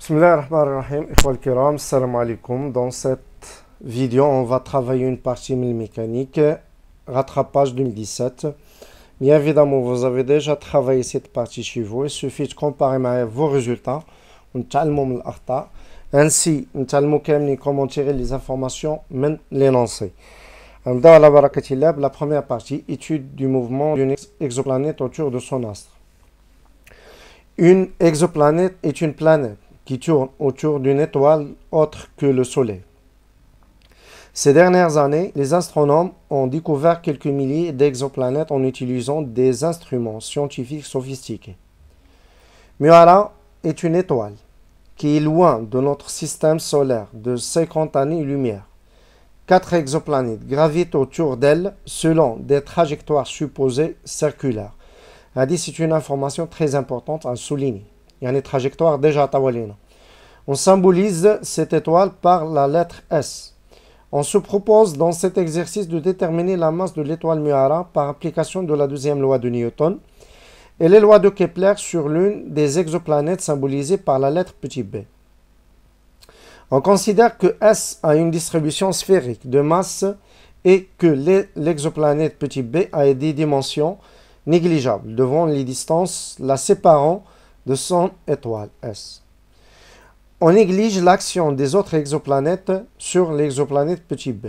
Bismillah rahim kiram, salam alaikum. Dans cette vidéo, on va travailler une partie mécanique, rattrapage 2017. Bien évidemment, vous avez déjà travaillé cette partie chez vous. Il suffit de comparer vos résultats. Ainsi, nous comment tirer les informations, même l'énoncé. La première partie, étude du mouvement d'une exoplanète autour de son astre. Une exoplanète est une planète qui tourne autour d'une étoile autre que le Soleil. Ces dernières années, les astronomes ont découvert quelques milliers d'exoplanètes en utilisant des instruments scientifiques sophistiqués. Muara est une étoile qui est loin de notre système solaire de 50 années-lumière. Quatre exoplanètes gravitent autour d'elle selon des trajectoires supposées circulaires. c'est une information très importante à souligner. Il y a une trajectoire déjà tawalina. On symbolise cette étoile par la lettre S. On se propose dans cet exercice de déterminer la masse de l'étoile Muara par application de la deuxième loi de Newton et les lois de Kepler sur l'une des exoplanètes symbolisées par la lettre petit b. On considère que S a une distribution sphérique de masse et que l'exoplanète petit b a des dimensions négligeables devant les distances la séparant de son étoile S. On néglige l'action des autres exoplanètes sur l'exoplanète petit b.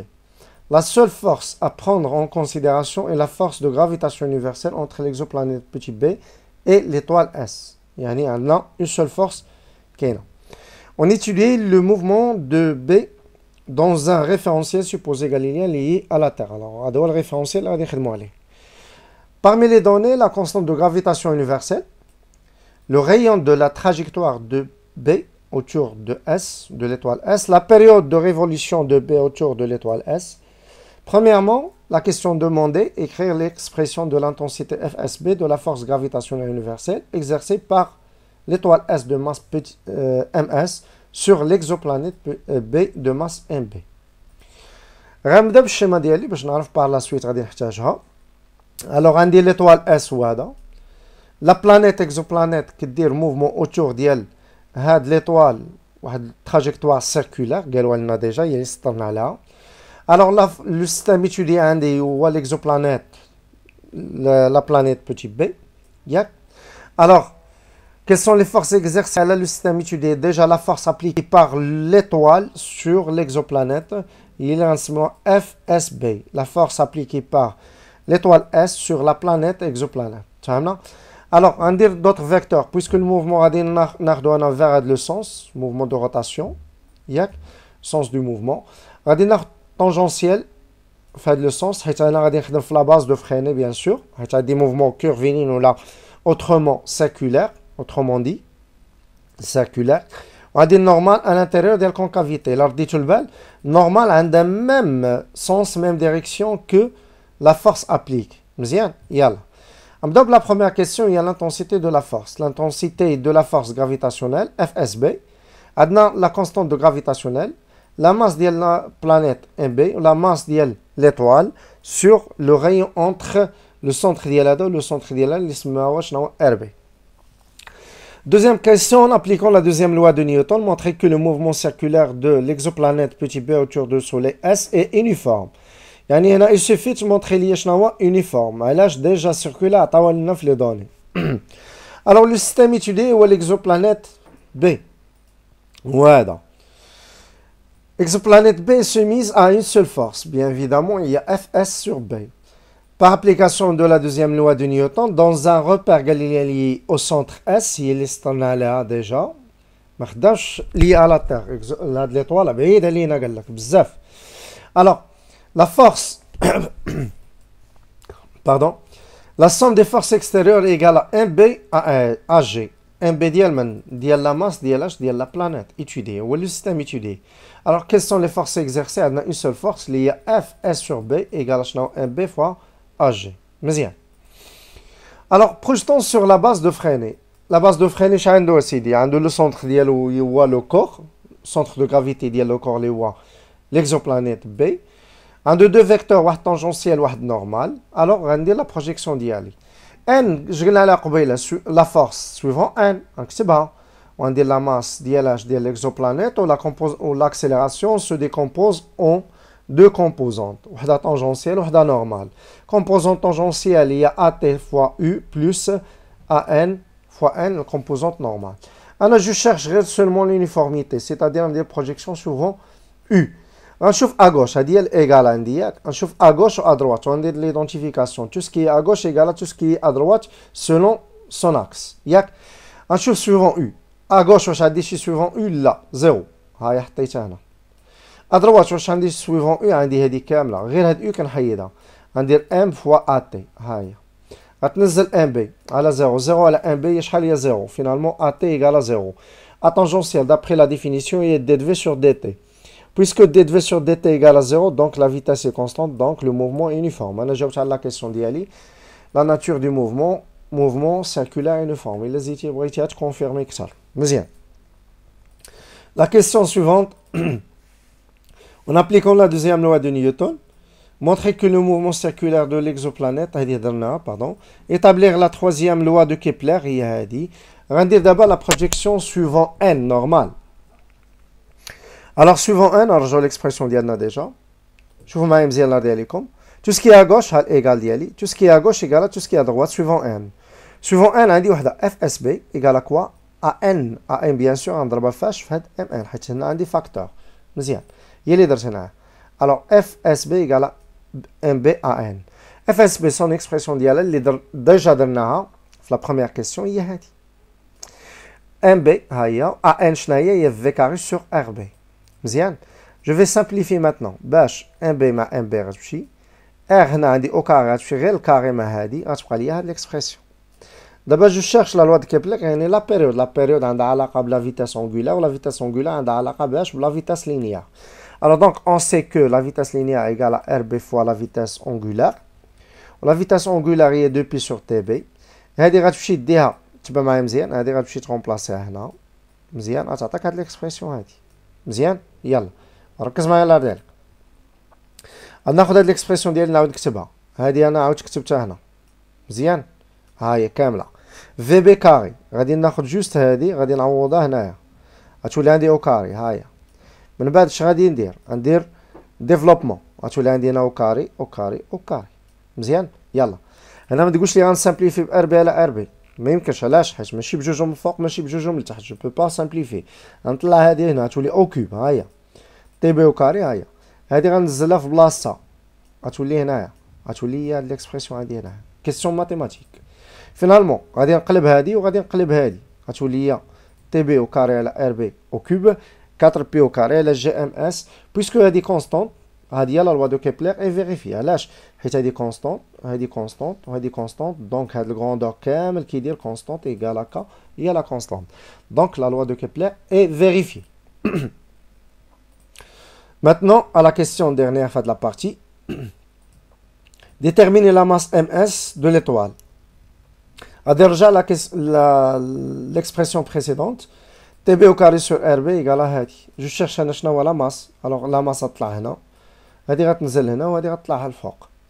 La seule force à prendre en considération est la force de gravitation universelle entre l'exoplanète petit b et l'étoile S. Il y a une seule force qui On étudie le mouvement de B dans un référentiel supposé galiléen lié à la Terre. Alors, on a le référentiel, Parmi les données, la constante de gravitation universelle, le rayon de la trajectoire de B autour de S, de l'étoile S, la période de révolution de B autour de l'étoile S. Premièrement, la question demandée, écrire l'expression de l'intensité FSB de la force gravitationnelle universelle exercée par l'étoile S de masse euh, MS sur l'exoplanète euh, B de masse MB. غنبدا schéma n'arrive pas par Alors, on dit l'étoile S Ada. La planète exoplanète, qui dit le mouvement autour d'elle, a de l'étoile, ou trajectoire circulaire, il est déjà là. Alors, le système étudié l'exoplanète, la planète petit b. Alors, quelles sont les forces exercées à système Déjà, la force appliquée par l'étoile sur l'exoplanète, il est en ce FSB, la force appliquée par l'étoile S sur la planète exoplanète. Alors, on des d'autres vecteurs, puisque le mouvement a vers le sens, mouvement de rotation, yak, sens du mouvement. Radin tangentiel, fait le sens, la base de freiner, bien sûr, des mouvements curvés ou là, autrement circulaire autrement dit, circulaire a des normal à l'intérieur de la concavité. Alors, dit normal a un même sens, même direction que la force applique. Mzien, donc la première question, il y a l'intensité de la force. L'intensité de la force gravitationnelle, FSB. Adnan, la constante de gravitationnelle. La masse de la planète MB, la masse de l'étoile, sur le rayon entre le centre de et le centre de RB. Deuxième question, en appliquant la deuxième loi de Newton, montrer que le mouvement circulaire de l'exoplanète petit b autour du Soleil S est uniforme il suffit de montrer uniforme علاش ديجا déjà circulé لنا في لي دوني Alors, le système étudié est l'exoplanète B وهذا Exoplanète B est soumise à une seule force. Bien évidemment, il y a Fs sur B. Par application de la deuxième loi de Newton, dans un repère galiléen lié au centre S, il est en déjà, lié à la Terre, l'étoile, alors la force, pardon, la somme des forces extérieures est égale à 1B à AG. 1B ديال la masse ديال la planète étudiée ou le système étudié. Alors quelles sont les forces exercées On a une seule force, il y Fs sur B égale à 1B fois AG. Bien. Alors projetons sur la base de freiner, La base de dos, cest le centre le corps, centre de gravité a le corps l'exoplanète B un de deux vecteurs, un tangentiel, un normal, alors on la projection diali N, je vais la force suivant N, on dit la masse de l'exoplanète ou l'accélération se décompose en deux composantes, une tangentielle et une normale. Composante tangentielle, il y a AT fois U plus AN fois N, la composante normale. Alors je chercherai seulement l'uniformité, c'est-à-dire des projections suivant U chauffe à gauche, à égal un à gauche à droite. On dit l'identification. Tout ce qui est à gauche égal à tout ce qui est à droite selon son axe. chauffe suivant U. À gauche, on dit suivant U là. À droite, on suivant U. On hein, On dit M fois AT. À à la Finalement, AT égal à A d'après la définition, il est DV sur DT. Puisque d2 sur dt est égal à 0, donc la vitesse est constante, donc le mouvement est uniforme. la question La nature du mouvement, mouvement circulaire uniforme. Il confirmé que ça. La question suivante. En appliquant la deuxième loi de Newton, montrer que le mouvement circulaire de l'exoplanète, pardon, établir la troisième loi de Kepler, il a dit, rendre d'abord la projection suivant n normale. Alors, suivant on alors l'expression d'Yalna déjà. Je vous mets Yalna d'Yalikum. Tout ce qui est à gauche égale d'Yali. Tout ce qui est à gauche égal à tout ce qui est à droite, suivant n. Suivant n, on dit FSB égal à quoi An. n. n, bien sûr, on ضربها فاش في mn. حيت هنا عندي فاكتور. مزيان. درتناها. Alors, FSB égale à mb à n. FSB, son expression ديالها اللي déjà درناها la première question هي هادي. mb ها هي. à n هي v carré sur rb. Je vais simplifier maintenant. B, un B, ma M, B, ratouche. R, ici, dit au carré, ratouche. Réel carré, ma R, dit. On se l'expression. D'abord, je cherche la loi de Kepler. La période, la période, elle est la vitesse angulaire. ou La vitesse angulaire, elle est en ou la vitesse linéaire. Alors, donc, on sait que la vitesse linéaire est égale à R, B fois la vitesse angulaire. La vitesse angulaire, est 2 pi sur TB. B. Ici, ratouche, D, A. C'est vraiment bien. Ici, ratouche, on se Bien, de l'expression, مزيان يلا ركز معايا الله يرضي ناخذ هاد الاكسبريسيون ديالي نعاود نكتبها هادي انا عاود كتبتها هنا مزيان ها هي كامله في بي كاري غادي ناخذ جوست هادي غادي نعوضها هنايا غتولي عندي او كاري ها هي من بعد اش غادي ندير ندير ديفلوبمون غتولي عندي هنا او كاري او كاري او كاري مزيان يلا هنا ما تقولش لي غنسامبليفي ب ار بي على ار بي ما يمكنش علاش حيت ماشي بجوجهم الفوق ماشي بجوجهم التحت جو بو با سامبليفي غنطلع هادي هنا غتولي او كوب تي بي او كاري هاهي هادي غنزلها في بلاصتها غتولي هنايا غتولي هي ليكسبرسيون هادي هنا كيستيون ماتيماتيك فينالمون غادي نقلب هادي وغادي نقلب هادي غتولي هي تي بي او كاري على ار بي او كوب 4 بي او كاري على جي ام اس بويسكو هادي كونستونت هادي هي لا لوا دو كيبلير اي فيريفي علاش Il y a des constantes, il y a des constantes, il a des constantes. Donc, grandeur qui est constante égale à K à la constante. Donc, la loi de Kepler est vérifiée. Maintenant, à la question dernière de la partie, déterminer la masse MS de l'étoile. À la dérégard précédente l'expression précédente, carré sur Rb égale à H. Je cherche la masse. Alors, la masse va sortir Elle va sortir ici et elle va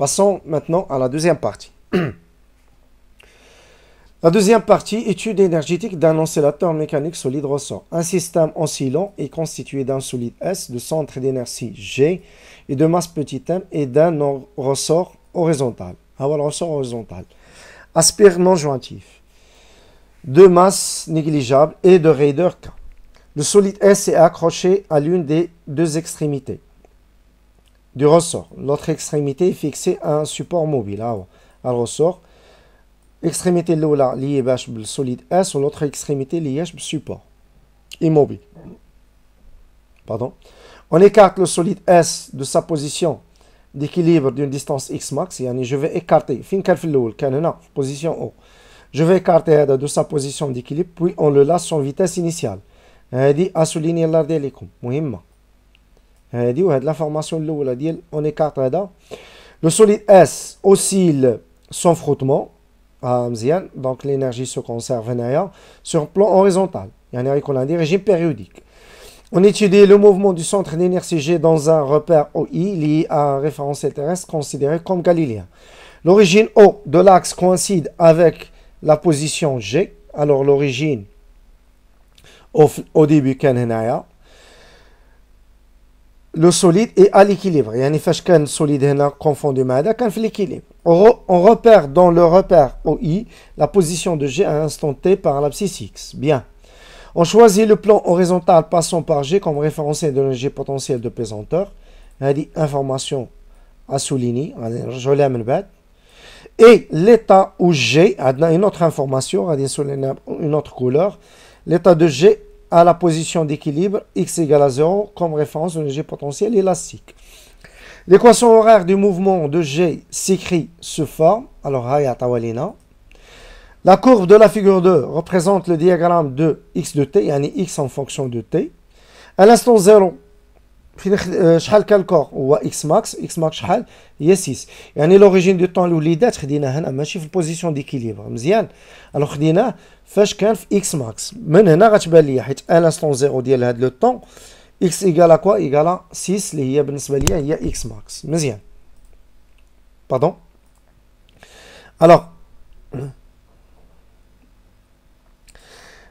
Passons maintenant à la deuxième partie. la deuxième partie, étude énergétique d'un oscillateur mécanique solide ressort. Un système oscillant est constitué d'un solide S, de centre d'énergie G et de masse petit m et d'un ressort horizontal. Ah, voilà, ressort horizontal. Aspire non jointif. De masse négligeable et de raideur K. Le solide S est accroché à l'une des deux extrémités du ressort. L'autre extrémité est fixée à un support mobile, ah, un ressort. Extrémité est liée le solide S l'autre extrémité liée le support immobile. Pardon. On écarte le solide S de sa position d'équilibre d'une distance X max. Je vais écarter, fin ah, position Je vais écarter de sa position d'équilibre, puis on le laisse son vitesse initiale. dit, à souligner l'ardélicum. On hein, a la formation de l'eau, on écarte là-dedans. Hein, le solide S oscille sans frottement, donc l'énergie se conserve hein, sur plan horizontal. Il y a un régime périodique. On étudie le mouvement du centre d'énergie G dans un repère OI lié à un référentiel terrestre considéré comme galiléen. L'origine O de l'axe coïncide avec la position G, alors l'origine au début can a. Le solide est à l'équilibre. يعني solide hein, confondu, on repère dans le repère OI la position de G à instant T par l'abscisse X. Bien. On choisit le plan horizontal passant par G comme référentiel de l'énergie potentielle de pesanteur. dit information à souligner. Je l'ai Et l'état où G, a une autre information, une autre couleur. L'état de G à la position d'équilibre x égale à 0 comme référence de G potentiel élastique. L'équation horaire du mouvement de G s'écrit sous forme, alors Hayatawalina. La courbe de la figure 2 représente le diagramme de x de t, yani x en fonction de t. À l'instant 0, Finir. Schélec le corps ou x max x max schélec 6. Etant l'origine du temps, le leader, on a mis une position d'équilibre. bien, alors on a fait f x max. De là, on va partir à 0 instant 0 de le temps x égal à quoi égal à 6, qui il x max. Pardon. Alors,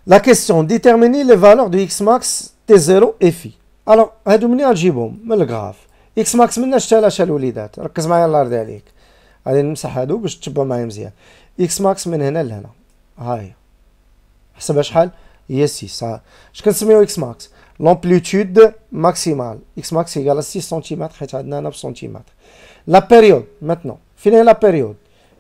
la question déterminer les valeurs de x max t 0 et phi. الوغ هادو منين غتجيبهم من الكغاف اكس ماكس لا شال الوليدات ركز معايا الله يرضي عليك غادي نمسح هادو باش تتبع معايا مزيان اكس ماكس من هنا لهنا ها هي حسبها شحال هي 6 اش كنسميو اكس ماكس لامبليتود ماكسيمال اكس ماكس ايكال 6 سنتيمتر حيت عندنا هنا بسنتيمتر لا بيريود ماتنون فين هي لا بيريود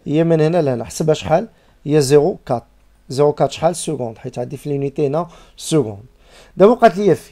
هي من هنا لهنا حسبها شحال هي 0 4 0 4 شحال سكوند حيت عندي في لونيتي هنا سكوند دابا بقات لي في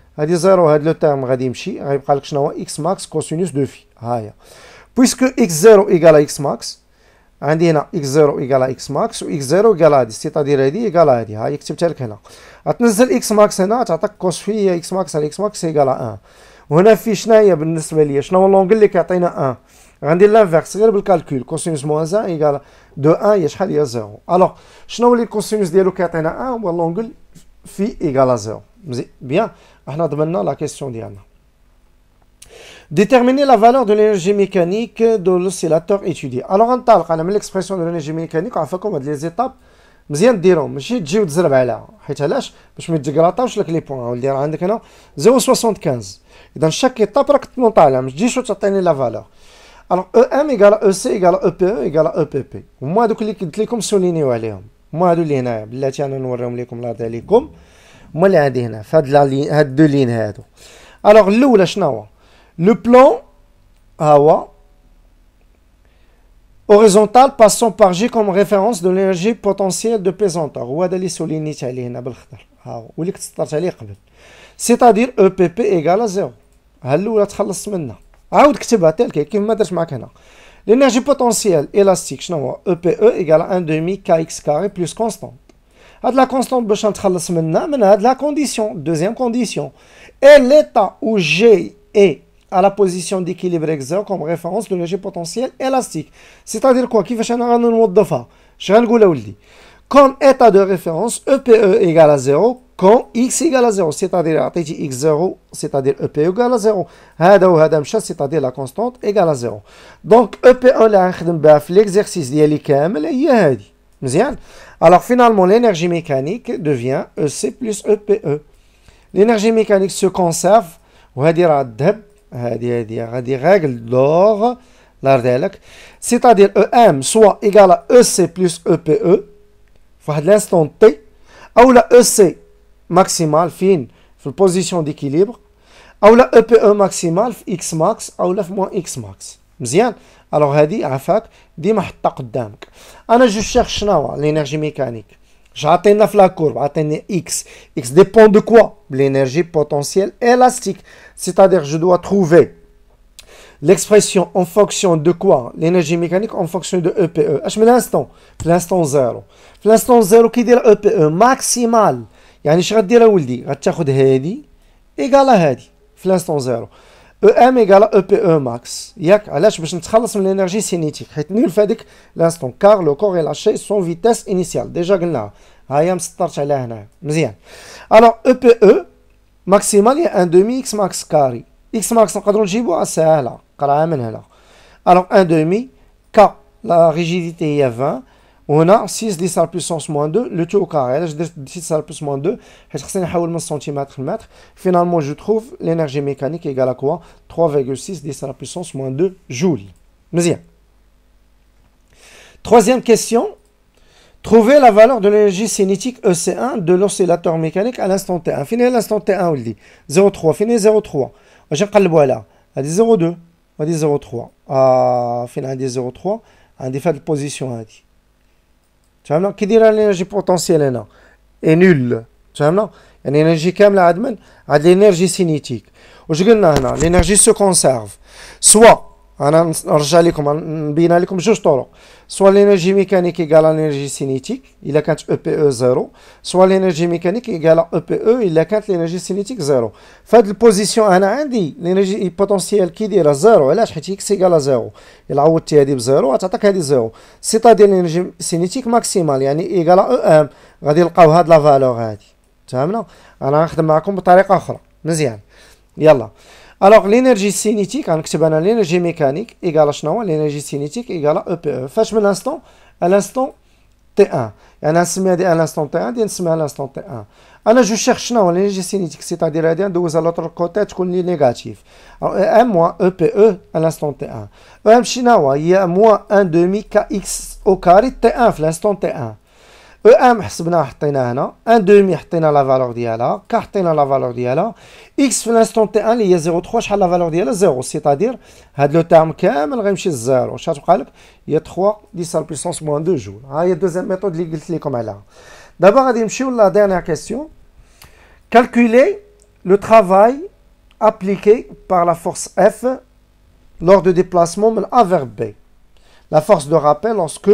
هادي زيرو هاد لو تيرم غادي يمشي غيبقى لك شنو هو اكس ماكس كوسينوس دو في هايا بويسكو اكس زيرو ايكالا اكس ماكس عندي هنا اكس زيرو ايكالا اكس ماكس و اكس زيرو ايكالا هادي ديال هادي ايكالا هادي هاهي كتبتها لك هنا غتنزل اكس ماكس هنا تعطيك كوس في هي اكس ماكس على اكس ماكس ايكالا ان وهنا في شنو هي بالنسبه ليا شنو هو لونجل اللي كيعطينا ان غندير لانفيرس غير بالكالكول كوسينوس موان زان ايكالا دو ان هي شحال هي زيرو الوغ شنو هو لي كوسينوس ديالو كيعطينا ان هو لونجل في égale à 0. احنا ضمننا لا la ديالنا d'Yann. Déterminer la valeur de l'énergie mécanique de l'oscillateur étudié. Alors, on parle de l'expression de l'énergie mécanique, on fait les étapes. مزيان ديرهم ماشي تجيو تزرب عليها حيت علاش باش ما تجقلاطاوش لك لي بوان ولدي راه عندك هنا 0.75 اذا شاك ايطاب راك تنوطا عليها ما تجيش وتعطيني لا فالور الوغ او ام ايكال او سي ايكال او بي او ايكال او بي بي هما هذوك اللي قلت لكم سولينيو عليهم هما هادو اللي هنايا بلاتي انا نوريهم لكم لا ليكم هما اللي عندي هنا في هاد لا لين هاد دو لين هادو الوغ الاولى شنو هو لو بلون ها هو باسون بار جي كوم ريفيرونس دو لينيرجي بوتونسييل دو بيزونتور هو هذا اللي سولينيت عليه هنا بالخضر ها هو واللي كنت سطرت عليه قبل سيتادير او بي بي ايكال زيرو ها الاولى تخلصت منها عاود كتبها تالك كيف ما درت معاك هنا L'énergie potentielle élastique, je vois, EPE e égale à 1,5 KX carré plus constante. A de la constante, je vais mais à de la condition, deuxième condition. Et l'état où G est à la position d'équilibre exergue comme référence de l'énergie potentielle élastique. C'est-à-dire quoi Qui va changer le faire Je vais le dire comme état de référence EPE e égale à 0 quand x égale à 0, c'est-à-dire x0, c'est-à-dire EPE e égale à 0. c'est-à-dire la constante égale à 0. Donc EPE, e, l'exercice est Alors finalement, l'énergie mécanique devient EC plus EPE. L'énergie mécanique se conserve, des règles d'or, c'est-à-dire EM soit égale à EC plus EPE, voilà l'instant t, ou la EC maximal fin, en position d'équilibre, à ou la e, e maximal, x max, ou la x max. Mzien? Alors, dit à faire, Je cherche L'énergie mécanique. Je la la courbe, atteins x. X dépend de quoi? L'énergie potentielle élastique. C'est-à-dire, je dois trouver l'expression en fonction de quoi L'énergie mécanique en fonction de EPE. Je mets l'instant. L'instant 0 L'instant 0 qui dit e e? maximal. je vais dire où il dit. égale à Hedi. L'instant zéro. EM égale EPE e max. Yak, alors je vais de l'énergie cinétique. l'instant. Car le corps est lâché son vitesse initiale. Déjà, je vais dire. Je Alors, EPE maximal, est un demi X max carré. X max, on à dire. Alors 1,5, K, la rigidité est à 20. On a 6 10 à la puissance moins 2, le tout au carré, 6 à la puissance moins 2, centimètre mètre. Finalement, je trouve l'énergie mécanique égale à quoi 3,6 10 à la puissance moins 2 joules. Bien. Troisième question. Trouver la valeur de l'énergie cinétique EC1 de l'oscillateur mécanique à l'instant T1. Fini l'instant T1, on le dit. 0,3. Fini 0,3. Elle dit 0,2 d zéro trois finalement d 0,3. trois en défaut de position hein tu vois maintenant qui dit l'énergie potentielle hein, non est nulle tu vois maintenant l'énergie comme la admet à l'énergie cinétique aujourd'hui non non l'énergie se conserve soit انا نرجع لكم نبين لكم جوج طرق سوا لينيرجي ميكانيك ايغال لينيرجي سينيتيك الا كانت او بي او زيرو سوا لينيرجي ميكانيك ايغال او بي او e e، الا كانت لينيرجي سينيتيك زيرو فهاد البوزيسيون انا عندي لينيرجي بوتونسيال كي دايره زيرو علاش حيت اكس ايغال زيرو الا عوضتي هادي بزيرو غتعطيك هادي زيرو سيتا ديال لينيرجي سينيتيك ماكسيمال يعني ايغال او ام e غادي نلقاو هاد لا فالور هادي تفهمنا انا غنخدم معكم بطريقه اخرى مزيان يلا Alors l'énergie cinétique, en hein, xébanal, l'énergie mécanique égale à chnawa l'énergie cinétique égale à epe. Faisons l'instant à l'instant t1. En insi à l'instant t1, d'insi à l'instant t1. Alors je cherche l'énergie cinétique. C'est-à-dire à dire à l'autre côté, qu'on lit négatif e m moins epe e à l'instant t1. E m chnawa il y a moins 1,5 demi kx au carré t1 l'instant t1. E1 حسبناه حطيناه هنا 1 دومي حطينا لا فالور ديالها ك حطينا لا فالور ديالها x في الانستون تي 1 اللي هي 0 3 شحال لا فالور ديالها 0 سيتادير هاد لو تيرم كامل غيمشي للزيرو شحال تبقى لك هي 3 10 على بيسونس موان 2 جول ها هي دوزيام ميثود اللي قلت لكم عليها دابا غادي نمشيو لا ديرنيير كيسيون كالكولي لو ترافاي appliqué par la force F lors de déplacement A vers B. La force de rappel lorsque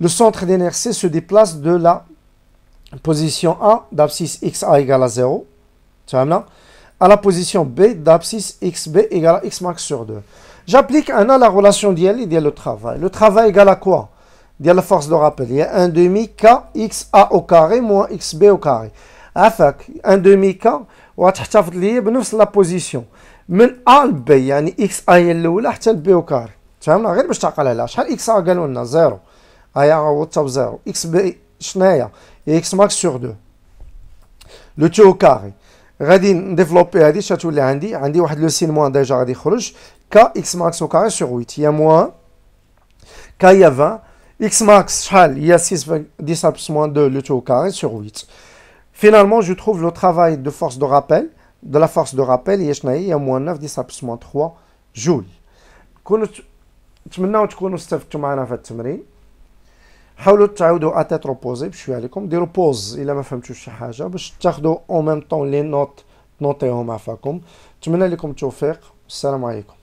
le centre d'inertie se déplace de la position A d'abscisse XA égale à 0 à la position B d'abscisse XB égale à X max sur 2. J'applique un à la relation d'IL et le travail. Le travail égale à quoi Il y a la force de rappel. Il y a 1 demi K XA au carré moins XB au carré. Afak, 1 demi K, ou la position. من A ل B يعني XA هي الأولى حتى ل B au carré. غير باش تعقلها شحال XA قالوا لنا 0 هيعوض top x xb x et هي X max sur tout au carré. غادي نديفلوبي هادي Andy, عندي عندي واحد لو سين موان ديجا غادي يخرج 8 20 x max شحال هي 6 10 بلس moins 2 carré sur 8 Finalement, je trouve le travail de force de rappel, de la force de rappel, il y a moins 9, 10 plus moins 3 joules. تكونوا معنا التمرين Paul, vous as eu deux attes de repos. vous. Il est même fait quelque chose. en même temps les notes, notes à vous avec vous.